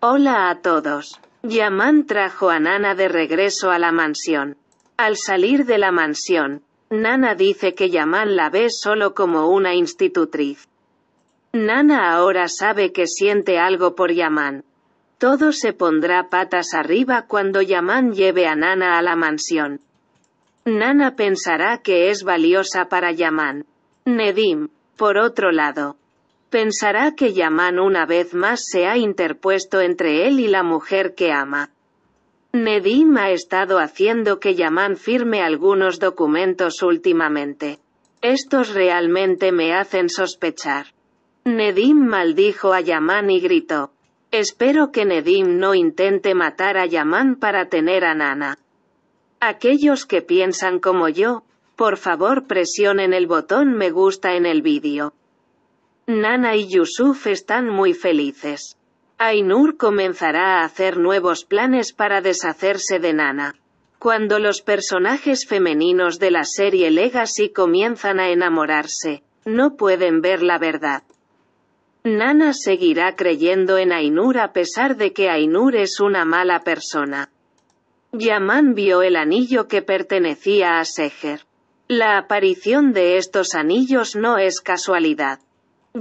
Hola a todos. Yaman trajo a Nana de regreso a la mansión. Al salir de la mansión, Nana dice que Yaman la ve solo como una institutriz. Nana ahora sabe que siente algo por Yaman. Todo se pondrá patas arriba cuando Yaman lleve a Nana a la mansión. Nana pensará que es valiosa para Yaman. Nedim, por otro lado, pensará que Yaman una vez más se ha interpuesto entre él y la mujer que ama. Nedim ha estado haciendo que Yaman firme algunos documentos últimamente. Estos realmente me hacen sospechar. Nedim maldijo a Yaman y gritó. Espero que Nedim no intente matar a Yaman para tener a Nana. Aquellos que piensan como yo, por favor presionen el botón me gusta en el vídeo. Nana y Yusuf están muy felices. Ainur comenzará a hacer nuevos planes para deshacerse de Nana. Cuando los personajes femeninos de la serie Legacy comienzan a enamorarse, no pueden ver la verdad. Nana seguirá creyendo en Ainur a pesar de que Ainur es una mala persona. Yaman vio el anillo que pertenecía a Seher. La aparición de estos anillos no es casualidad.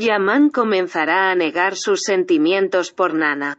Yaman comenzará a negar sus sentimientos por Nana.